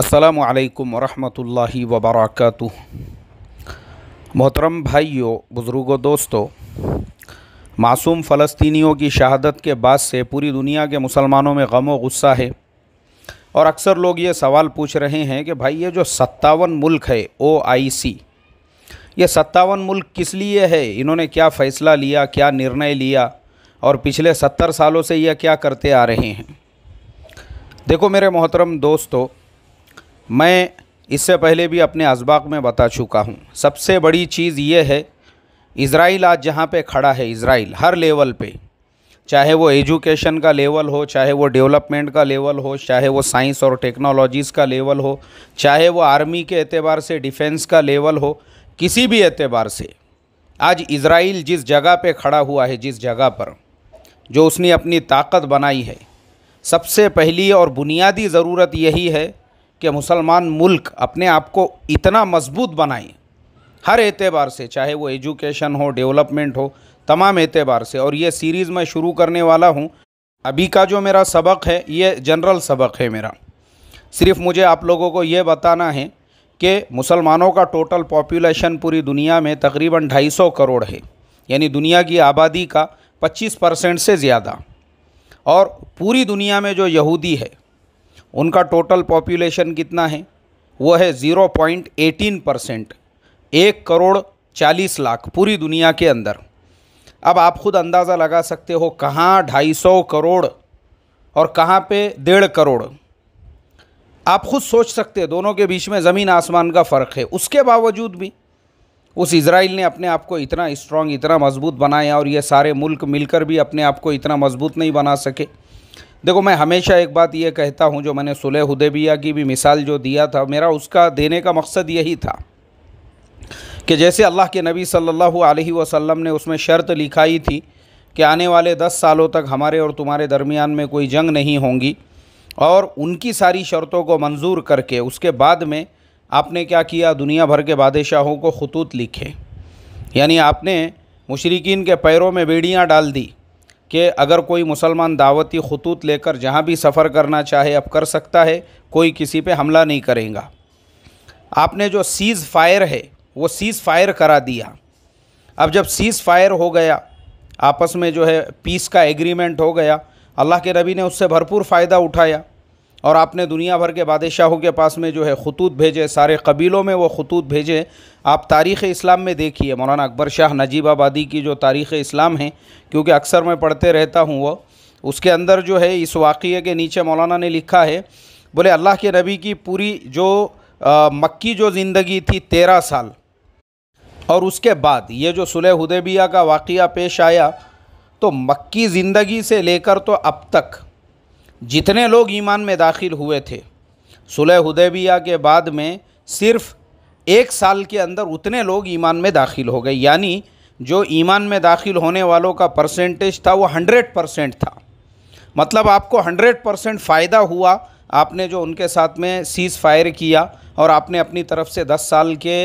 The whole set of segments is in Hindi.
अस्सलाम वालेकुम वरहमतुल्लाहि मोहतरम भाइयों बुज़ुर्गों दोस्तों मासूम फ़लस्तीनियों की शहादत के बाद से पूरी दुनिया के मुसलमानों में गम व गुस्सा है और अक्सर लोग ये सवाल पूछ रहे हैं कि भाई ये जो सत्तावन मुल्क है ओ आई सी ये सत्तावन मुल्क किस लिए है इन्होंने क्या फ़ैसला लिया क्या निर्णय लिया और पिछले सत्तर सालों से यह क्या करते आ रहे हैं देखो मेरे मोहतरम दोस्तों मैं इससे पहले भी अपने इसबाक में बता चुका हूँ सबसे बड़ी चीज़ ये है इसराइल आज जहाँ पे खड़ा है इसराइल हर लेवल पे चाहे वो एजुकेशन का लेवल हो चाहे वो डेवलपमेंट का लेवल हो चाहे वो साइंस और टेक्नोलॉजीज़ का लेवल हो चाहे वो आर्मी के एतबार से डिफेंस का लेवल हो किसी भी एतबार से आज इसराइल जिस जगह पे खड़ा हुआ है जिस जगह पर जो उसने अपनी ताकत बनाई है सबसे पहली और बुनियादी ज़रूरत यही है कि मुसलमान मुल्क अपने आप को इतना मजबूत बनाए हर एतबार से चाहे वो एजुकेशन हो डेवलपमेंट हो तमाम एतबार से और ये सीरीज़ मैं शुरू करने वाला हूँ अभी का जो मेरा सबक है ये जनरल सबक है मेरा सिर्फ मुझे आप लोगों को ये बताना है कि मुसलमानों का टोटल पॉपुलेशन पूरी दुनिया में तकरीबन 250 करोड़ है यानी दुनिया की आबादी का 25 परसेंट से ज़्यादा और पूरी दुनिया में जो यहूदी है उनका टोटल पॉपुलेशन कितना है वो है ज़ीरो पॉइंट एटीन परसेंट एक करोड़ चालीस लाख पूरी दुनिया के अंदर अब आप खुद अंदाज़ा लगा सकते हो कहाँ ढाई सौ करोड़ और कहाँ पे डेढ़ करोड़ आप खुद सोच सकते हैं दोनों के बीच में ज़मीन आसमान का फ़र्क है उसके बावजूद भी उस इसराइल ने अपने आप को इतना स्ट्रांग इतना मजबूत बनाया और ये सारे मुल्क मिलकर भी अपने आप को इतना मजबूत नहीं बना सके देखो मैं हमेशा एक बात ये कहता हूँ जो मैंने सुलह हुदैबिया की भी मिसाल जो दिया था मेरा उसका देने का मकसद यही था कि जैसे अल्लाह के नबी सल्लल्लाहु अलैहि वसल्लम ने उसमें शर्त लिखाई थी कि आने वाले दस सालों तक हमारे और तुम्हारे दरमियान में कोई जंग नहीं होंगी और उनकी सारी शर्तों को मंजूर करके उसके बाद में आपने क्या किया दुनिया भर के बादशाहों को खतूत लिखे यानी आपने मुशरकिन के पैरों में बेड़ियाँ डाल दी कि अगर कोई मुसलमान दावती खतूत लेकर जहाँ भी सफ़र करना चाहे अब कर सकता है कोई किसी पे हमला नहीं करेगा आपने जो सीज़ फायर है वो सीज़ फायर करा दिया अब जब सीज़ फायर हो गया आपस में जो है पीस का एग्रीमेंट हो गया अल्लाह के नबी ने उससे भरपूर फ़ायदा उठाया और आपने दुनिया भर के बादशाहों के पास में जो है खतूत भेजे सारे कबीलों में वो खतूत भेजे आप तारीख़ इस्लाम में देखिए मौलाना अकबर शाह नजीब आबादी की जो तारीख़ इस्लाम है क्योंकि अक्सर मैं पढ़ते रहता हूँ वो उसके अंदर जो है इस वाक़े के नीचे मौलाना ने लिखा है बोले अल्लाह के नबी की पूरी जो आ, मक्की जो ज़िंदगी थी तेरह साल और उसके बाद ये जो सुलह हदेबिया का वाक़ पेश आया तो मक्की ज़िंदगी से लेकर तो अब तक जितने लोग ईमान में दाखिल हुए थे सुलह हुदैबिया के बाद में सिर्फ़ एक साल के अंदर उतने लोग ईमान में दाखिल हो गए यानी जो ईमान में दाखिल होने वालों का परसेंटेज था वो हंड्रेड परसेंट था मतलब आपको हंड्रेड परसेंट फ़ायदा हुआ आपने जो उनके साथ में सीज़ फायर किया और आपने अपनी तरफ से दस साल के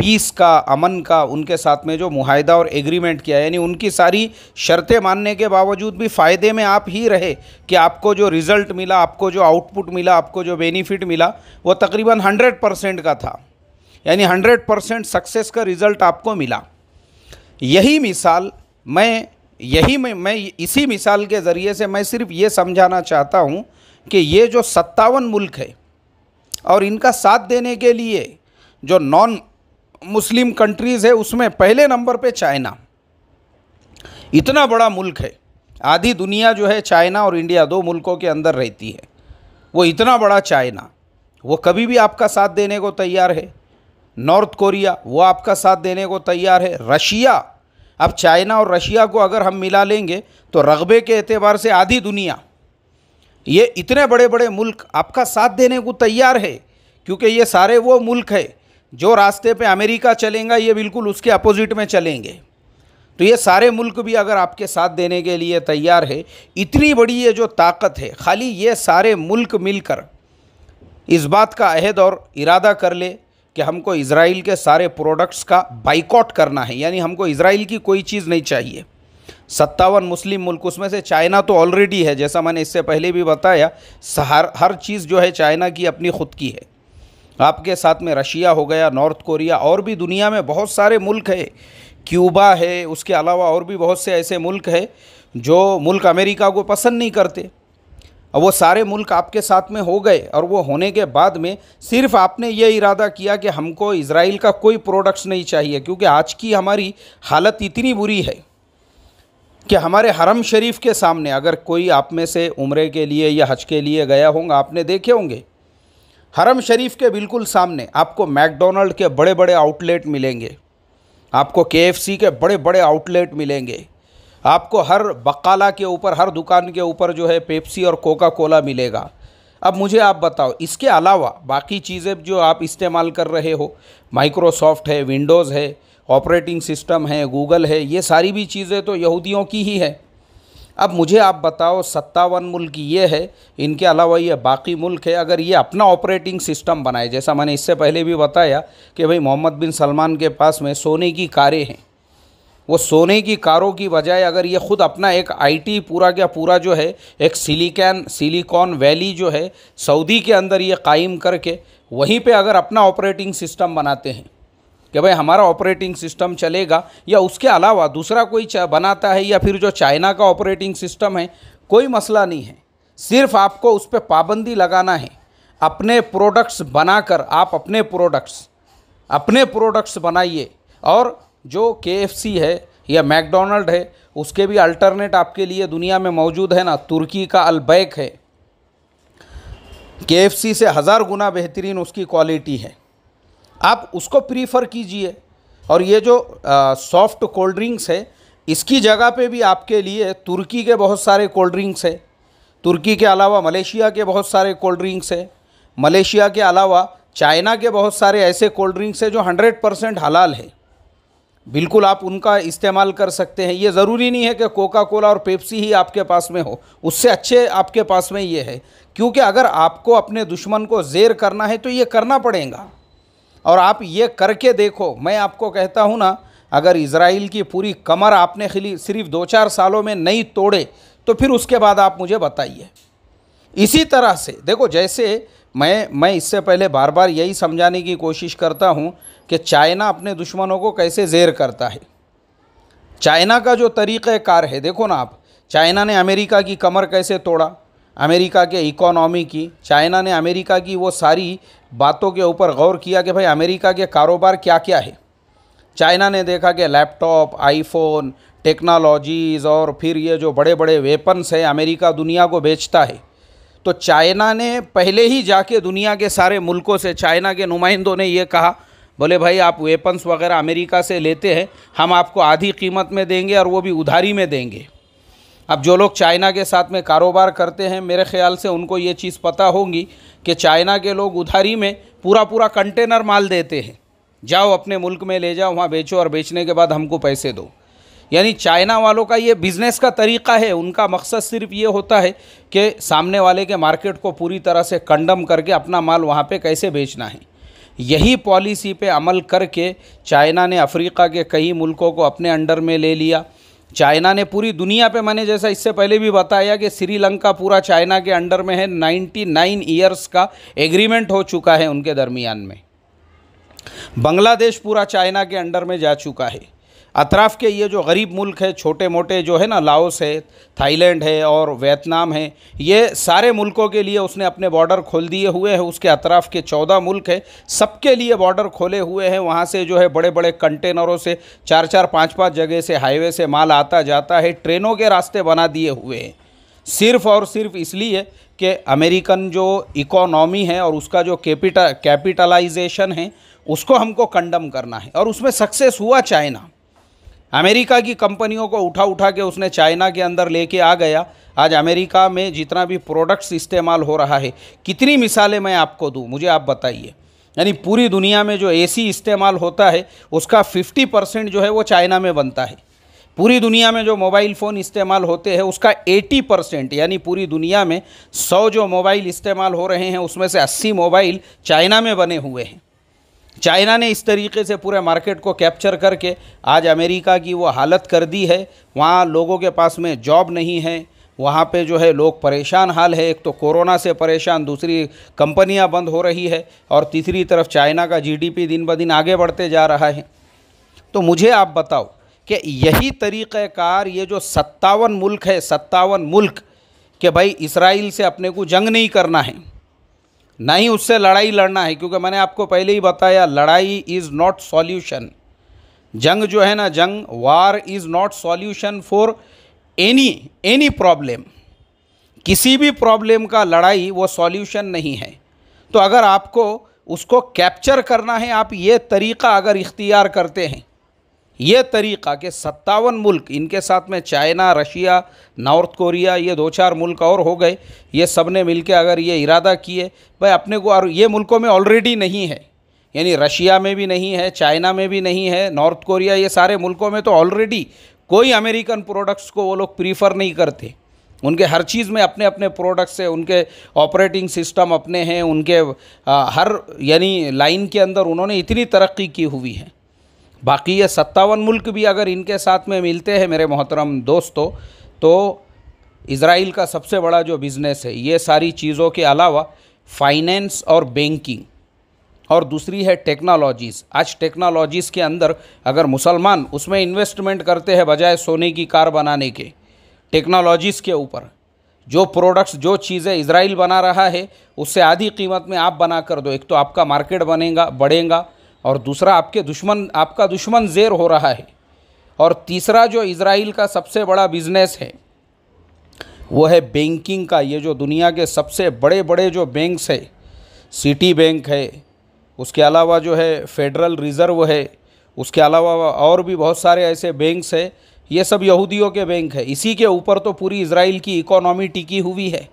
पीस का अमन का उनके साथ में जो मुहिदा और एग्रीमेंट किया यानी उनकी सारी शर्तें मानने के बावजूद भी फ़ायदे में आप ही रहे कि आपको जो रिज़ल्ट मिला आपको जो आउटपुट मिला आपको जो बेनिफिट मिला वो तकरीबन हंड्रेड परसेंट का था यानी हंड्रेड परसेंट सक्सेस का रिज़ल्ट आपको मिला यही मिसाल मैं यही मैं मैं इसी मिसाल के ज़रिए से मैं सिर्फ ये समझाना चाहता हूँ कि ये जो सत्तावन मुल्क है और इनका साथ देने के लिए जो नॉन मुस्लिम कंट्रीज़ है उसमें पहले नंबर पे चाइना इतना बड़ा मुल्क है आधी दुनिया जो है चाइना और इंडिया दो मुल्कों के अंदर रहती है वो इतना बड़ा चाइना वो कभी भी आपका साथ देने को तैयार है नॉर्थ कोरिया वो आपका साथ देने को तैयार है रशिया अब चाइना और रशिया को अगर हम मिला लेंगे तो रगबे के एतबार से आधी दुनिया ये इतने बड़े बड़े मुल्क आपका साथ देने को तैयार है क्योंकि ये सारे वो मुल्क है जो रास्ते पे अमेरिका चलेगा ये बिल्कुल उसके अपोजिट में चलेंगे तो ये सारे मुल्क भी अगर आपके साथ देने के लिए तैयार है इतनी बड़ी ये जो ताकत है खाली ये सारे मुल्क मिलकर इस बात का अहद और इरादा कर ले कि हमको इसराइल के सारे प्रोडक्ट्स का बाइकॉट करना है यानी हमको इसराइल की कोई चीज़ नहीं चाहिए सत्तावन मुस्लिम मुल्क उसमें से चाइना तो ऑलरेडी है जैसा मैंने इससे पहले भी बताया हर हर चीज़ जो है चाइना की अपनी खुद की है आपके साथ में रशिया हो गया नॉर्थ कोरिया और भी दुनिया में बहुत सारे मुल्क है क्यूबा है उसके अलावा और भी बहुत से ऐसे मुल्क है जो मुल्क अमेरिका को पसंद नहीं करते अब वो सारे मुल्क आपके साथ में हो गए और वो होने के बाद में सिर्फ आपने ये इरादा किया कि हमको इसराइल का कोई प्रोडक्ट्स नहीं चाहिए क्योंकि आज की हमारी हालत इतनी बुरी है कि हमारे हरम शरीफ के सामने अगर कोई आप में से उम्र के लिए या हज के लिए गया होगा आपने देखे होंगे हरम शरीफ के बिल्कुल सामने आपको मैकडोनल्ड के बड़े बड़े आउटलेट मिलेंगे आपको के के बड़े बड़े आउटलेट मिलेंगे आपको हर बकाला के ऊपर हर दुकान के ऊपर जो है पेप्सी और कोका कोला मिलेगा अब मुझे आप बताओ इसके अलावा बाकी चीज़ें जो आप इस्तेमाल कर रहे हो माइक्रोसॉफ्ट है विंडोज़ है ऑपरेटिंग सिस्टम है गूगल है ये सारी भी चीज़ें तो यहूदियों की ही है अब मुझे आप बताओ सत्तावन मुल्क ये है इनके अलावा ये बाकी मुल्क है अगर ये अपना ऑपरेटिंग सिस्टम बनाए जैसा मैंने इससे पहले भी बताया कि भाई मोहम्मद बिन सलमान के पास में सोने की कारें हैं वो सोने की कारों की बजाय अगर ये ख़ुद अपना एक आईटी पूरा क्या पूरा जो है एक सिलिकॉन सिलिकॉन वैली जो है सऊदी के अंदर ये कायम करके वहीं पे अगर अपना ऑपरेटिंग सिस्टम बनाते हैं कि भाई हमारा ऑपरेटिंग सिस्टम चलेगा या उसके अलावा दूसरा कोई बनाता है या फिर जो चाइना का ऑपरेटिंग सिस्टम है कोई मसला नहीं है सिर्फ आपको उस पर पाबंदी लगाना है अपने प्रोडक्ट्स बनाकर आप अपने प्रोडक्ट्स अपने प्रोडक्ट्स बनाइए और जो के है या मैकडोनल्ड है उसके भी अल्टरनेट आपके लिए दुनिया में मौजूद है ना तुर्की का अलबैक है के से हज़ार गुना बेहतरीन उसकी क्वालिटी है आप उसको प्रीफर कीजिए और ये जो सॉफ्ट कोल्ड ड्रिंक्स है इसकी जगह पे भी आपके लिए तुर्की के बहुत सारे कोल्ड ड्रिंक्स है तुर्की के अलावा मलेशिया के बहुत सारे कोल्ड ड्रिंक्स है मलेशिया के अलावा चाइना के बहुत सारे ऐसे कोल्ड ड्रिंक्स है जो हंड्रेड परसेंट हलाल है बिल्कुल आप उनका इस्तेमाल कर सकते हैं ये ज़रूरी नहीं है कि कोका कोला और पेप्सी ही आपके पास में हो उससे अच्छे आपके पास में ये है क्योंकि अगर आपको अपने दुश्मन को जेर करना है तो ये करना पड़ेगा और आप ये करके देखो मैं आपको कहता हूँ ना अगर इसराइल की पूरी कमर आपने खिली सिर्फ दो चार सालों में नहीं तोड़े तो फिर उसके बाद आप मुझे बताइए इसी तरह से देखो जैसे मैं मैं इससे पहले बार बार यही समझाने की कोशिश करता हूँ कि चाइना अपने दुश्मनों को कैसे जेर करता है चाइना का जो तरीक़ार है देखो ना आप चाइना ने अमेरिका की कमर कैसे तोड़ा अमेरिका के इकोनॉमी की चाइना ने अमेरिका की वो सारी बातों के ऊपर गौर किया कि भाई अमेरिका के कारोबार क्या क्या है चाइना ने देखा कि लैपटॉप आईफोन टेक्नोलॉजीज़ और फिर ये जो बड़े बड़े वेपन्स हैं अमेरिका दुनिया को बेचता है तो चाइना ने पहले ही जाके दुनिया के सारे मुल्कों से चाइना के नुमाइंदों ने ये कहा बोले भाई आप वेपन्स वगैरह अमेरिका से लेते हैं हम आपको आधी कीमत में देंगे और वो भी उधारी में देंगे अब जो लोग चाइना के साथ में कारोबार करते हैं मेरे ख्याल से उनको ये चीज़ पता होगी कि चाइना के लोग उधारी में पूरा पूरा कंटेनर माल देते हैं जाओ अपने मुल्क में ले जाओ वहाँ बेचो और बेचने के बाद हमको पैसे दो यानी चाइना वालों का ये बिज़नेस का तरीका है उनका मकसद सिर्फ ये होता है कि सामने वाले के मार्केट को पूरी तरह से कंडम करके अपना माल वहाँ पे कैसे बेचना है यही पॉलिसी पे अमल करके चाइना ने अफ्रीका के कई मुल्कों को अपने अंडर में ले लिया चाइना ने पूरी दुनिया पे मैंने जैसा इससे पहले भी बताया कि श्रीलंका पूरा चाइना के अंडर में है 99 ईयर्स का एग्रीमेंट हो चुका है उनके दरमियान में बांग्लादेश पूरा चाइना के अंडर में जा चुका है अतराफ़ के ये जो गरीब मुल्क है छोटे मोटे जो है ना लाओस है थाईलैंड है और वियतनाम है ये सारे मुल्कों के लिए उसने अपने बॉर्डर खोल दिए हुए हैं उसके अतराफ़ के चौदह मुल्क है सबके लिए बॉर्डर खोले हुए हैं वहाँ से जो है बड़े बड़े कंटेनरों से चार चार पाँच पाँच जगह से हाईवे से माल आता जाता है ट्रेनों के रास्ते बना दिए हुए हैं सिर्फ और सिर्फ इसलिए कि अमेरिकन जो इकोनॉमी है और उसका जो कैपिटा कैपिटलाइजेशन है उसको हमको कंडम करना है और उसमें सक्सेस हुआ चाइना अमेरिका की कंपनियों को उठा उठा के उसने चाइना के अंदर लेके आ गया आज अमेरिका में जितना भी प्रोडक्ट्स इस्तेमाल हो रहा है कितनी मिसालें मैं आपको दूँ मुझे आप बताइए यानी पूरी दुनिया में जो एसी इस्तेमाल होता है उसका 50 परसेंट जो है वो चाइना में बनता है पूरी दुनिया में जो मोबाइल फ़ोन इस्तेमाल होते हैं उसका 80 परसेंट यानी पूरी दुनिया में 100 जो मोबाइल इस्तेमाल हो रहे हैं उसमें से 80 मोबाइल चाइना में बने हुए हैं चाइना ने इस तरीके से पूरे मार्केट को कैप्चर करके आज अमेरिका की वो हालत कर दी है वहाँ लोगों के पास में जॉब नहीं है वहाँ पे जो है लोग परेशान हाल है एक तो कोरोना से परेशान दूसरी कंपनियाँ बंद हो रही है और तीसरी तरफ चाइना का जीडीपी दिन ब दिन आगे बढ़ते जा रहा है तो मुझे आप बताओ कि यही तरीक़ार ये जो सत्तावन मुल्क है सत्तावन मुल्क कि भाई इसराइल से अपने को जंग नहीं करना है ना ही उससे लड़ाई लड़ना है क्योंकि मैंने आपको पहले ही बताया लड़ाई इज़ नॉट सॉल्यूशन जंग जो है ना जंग war is not solution for any any problem किसी भी प्रॉब्लम का लड़ाई वो सॉल्यूशन नहीं है तो अगर आपको उसको कैप्चर करना है आप ये तरीक़ा अगर इख्तियार करते हैं ये तरीक़ा कि सत्तावन मुल्क इनके साथ में चाइना रशिया नॉर्थ कोरिया ये दो चार मुल्क और हो गए ये सब ने मिल के अगर ये इरादा किए भाई अपने को और ये मुल्कों में ऑलरेडी नहीं है यानी रशिया में भी नहीं है चाइना में भी नहीं है नॉर्थ कोरिया ये सारे मुल्कों में तो ऑलरेडी कोई अमेरिकन प्रोडक्ट्स को वो लोग प्रीफर नहीं करते उनके हर चीज़ में अपने अपने प्रोडक्ट्स हैं उनके ऑपरेटिंग सिस्टम अपने हैं उनके आ, हर यानी लाइन के अंदर उन्होंने इतनी तरक्की की हुई है बाकी ये सत्तावन मुल्क भी अगर इनके साथ में मिलते हैं मेरे मोहतरम दोस्तों तो इसराइल का सबसे बड़ा जो बिज़नेस है ये सारी चीज़ों के अलावा फाइनेंस और बैंकिंग और दूसरी है टेक्नोलॉजीज़ आज टेक्नोलॉजीज़ के अंदर अगर मुसलमान उसमें इन्वेस्टमेंट करते हैं बजाय सोने की कार बनाने के टेक्नोलॉजीज़ के ऊपर जो प्रोडक्ट्स जो चीज़ें इसराइल बना रहा है उससे आधी कीमत में आप बना कर दो एक तो आपका मार्केट बनेगा बढ़ेगा और दूसरा आपके दुश्मन आपका दुश्मन जेर हो रहा है और तीसरा जो इसराइल का सबसे बड़ा बिजनेस है वो है बैंकिंग का ये जो दुनिया के सबसे बड़े बड़े जो बैंक्स है सिटी बैंक है उसके अलावा जो है फेडरल रिज़र्व है उसके अलावा और भी बहुत सारे ऐसे बैंक्स है ये सब यहूदियों के बैंक है इसी के ऊपर तो पूरी इसराइल की इकोनॉमी टिकी हुई है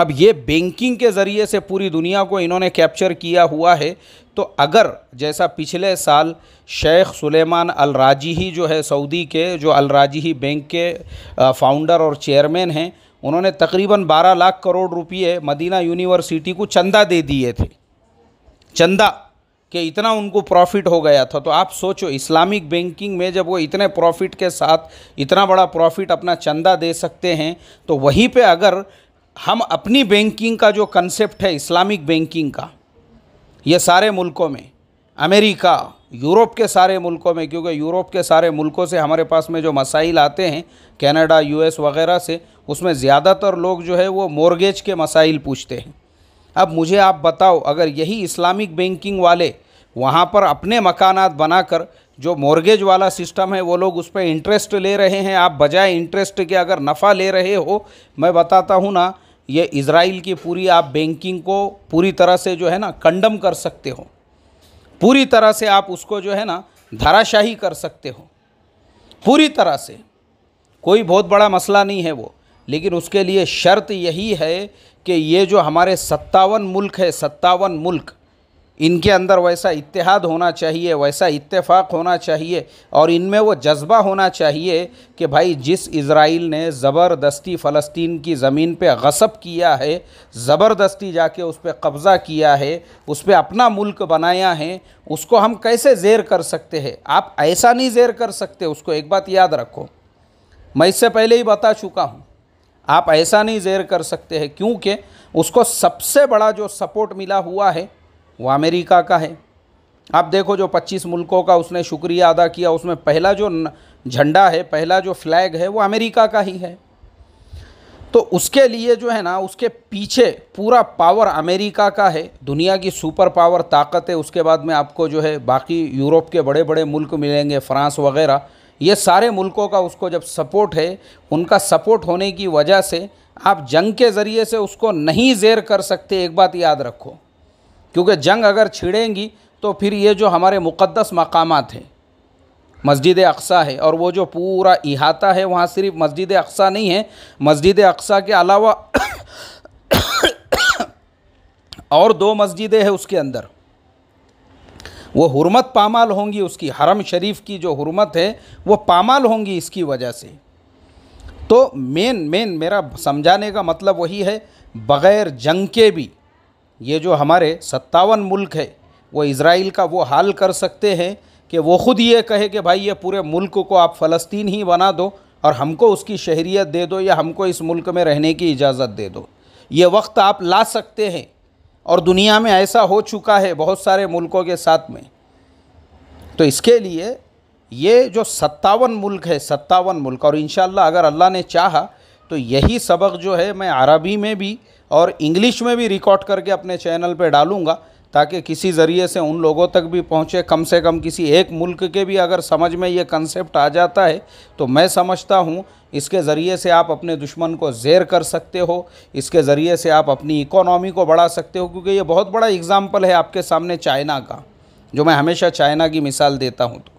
अब ये बैंकिंग के ज़रिए से पूरी दुनिया को इन्होंने कैप्चर किया हुआ है तो अगर जैसा पिछले साल शेख सुलेमान अल ही जो है सऊदी के जो अल ही बैंक के फाउंडर और चेयरमैन हैं उन्होंने तकरीबन 12 लाख करोड़ रुपये मदीना यूनिवर्सिटी को चंदा दे दिए थे चंदा कि इतना उनको प्रॉफिट हो गया था तो आप सोचो इस्लामिक बैंकिंग में जब वो इतने प्रॉफिट के साथ इतना बड़ा प्रॉफिट अपना चंदा दे सकते हैं तो वहीं पे अगर हम अपनी बैंकिंग का जो कंसेप्ट है इस्लामिक बैंकिंग का ये सारे मुल्कों में अमेरिका यूरोप के सारे मुल्कों में क्योंकि यूरोप के सारे मुल्कों से हमारे पास में जो मसाइल आते हैं कनाडा यूएस वगैरह से उसमें ज़्यादातर लोग जो है वो मोरगेज के मसाइल पूछते हैं अब मुझे आप बताओ अगर यही इस्लामिक बैंकिंग वाले वहाँ पर अपने मकानात बनाकर जो मोरगेज वाला सिस्टम है वो लोग उस पर इंटरेस्ट ले रहे हैं आप बजाय इंटरेस्ट के अगर नफ़ा ले रहे हो मैं बताता हूँ ना ये इसराइल की पूरी आप बैंकिंग को पूरी तरह से जो है ना कंडम कर सकते हो पूरी तरह से आप उसको जो है ना धाराशाही कर सकते हो पूरी तरह से कोई बहुत बड़ा मसला नहीं है वो लेकिन उसके लिए शर्त यही है कि ये जो हमारे सत्तावन मुल्क है सत्तावन मुल्क इनके अंदर वैसा इत्तेहाद होना चाहिए वैसा इत्तेफाक होना चाहिए और इनमें वो जज्बा होना चाहिए कि भाई जिस इसराइल ने ज़बरदस्ती फ़लस्तीन की ज़मीन पे गसब किया है ज़बरदस्ती जाके उस पर कब्ज़ा किया है उस पर अपना मुल्क बनाया है उसको हम कैसे जेर कर सकते हैं आप ऐसा नहीं जेर कर सकते उसको एक बात याद रखो मैं इससे पहले ही बता चुका हूँ आप ऐसा नहीं जेर कर सकते हैं क्योंकि उसको सबसे बड़ा जो सपोर्ट मिला हुआ है वो अमेरिका का है आप देखो जो 25 मुल्कों का उसने शुक्रिया अदा किया उसमें पहला जो झंडा है पहला जो फ्लैग है वो अमेरिका का ही है तो उसके लिए जो है ना उसके पीछे पूरा पावर अमेरिका का है दुनिया की सुपर पावर ताकत है उसके बाद में आपको जो है बाकी यूरोप के बड़े बड़े मुल्क मिलेंगे फ्रांस वगैरह ये सारे मुल्कों का उसको जब सपोर्ट है उनका सपोर्ट होने की वजह से आप जंग के ज़रिए से उसको नहीं जेर कर सकते एक बात याद रखो क्योंकि जंग अगर छिड़ेंगी तो फिर ये जो हमारे मुक़दस मकाम हैं मस्जिद अक्सा है और वो जो पूरा इहाता है वहाँ सिर्फ मस्जिद अक्सा नहीं है मस्जिद अक्सा के अलावा और दो मस्जिदें हैं उसके अंदर वो हरमत पामाल होंगी उसकी हरम शरीफ की जो हरमत है वो पामाल होंगी इसकी वजह से तो मेन मेन मेरा समझाने का मतलब वही है बग़ैर जंग के भी ये जो हमारे सत्तावन मुल्क है वो इसराइल का वो हाल कर सकते हैं कि वो ख़ुद ये कहे कि भाई ये पूरे मुल्क को आप फ़लस्तीन ही बना दो और हमको उसकी शहरीत दे दो या हमको इस मुल्क में रहने की इजाज़त दे दो ये वक्त आप ला सकते हैं और दुनिया में ऐसा हो चुका है बहुत सारे मुल्कों के साथ में तो इसके लिए ये जो सत्तावन मुल्क है सत्तावन मुल्क और इन अगर अल्लाह ने चाहा तो यही सबक जो है मैं अरबी में भी और इंग्लिश में भी रिकॉर्ड करके अपने चैनल पर डालूँगा ताकि किसी ज़रिए से उन लोगों तक भी पहुँचे कम से कम किसी एक मुल्क के भी अगर समझ में ये कंसेप्ट आ जाता है तो मैं समझता हूँ इसके ज़रिए से आप अपने दुश्मन को जेर कर सकते हो इसके ज़रिए से आप अपनी इकोनॉमी को बढ़ा सकते हो क्योंकि ये बहुत बड़ा एग्ज़ाम्पल है आपके सामने चाइना का जो मैं हमेशा चाइना की मिसाल देता हूँ तो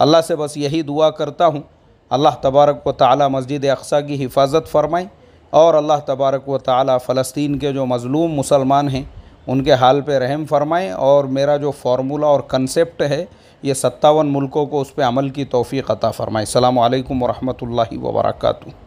अल्लाह से बस यही दुआ करता हूँ अल्लाह तबारक व ताली मस्जिद अक्सा की हिफाजत फरमाएँ और अल्लाह तबारक व ताली फ़लस्तीन के जो मज़लूम मुसलमान हैं उनके हाल पे रहम फरमाएँ और मेरा जो फार्मूला और कंसेप्ट है ये सत्तावन मुल्कों को उस पर अमल की तोफ़ी अता फ़रमाएँ अल्लाम वरहमल वर्का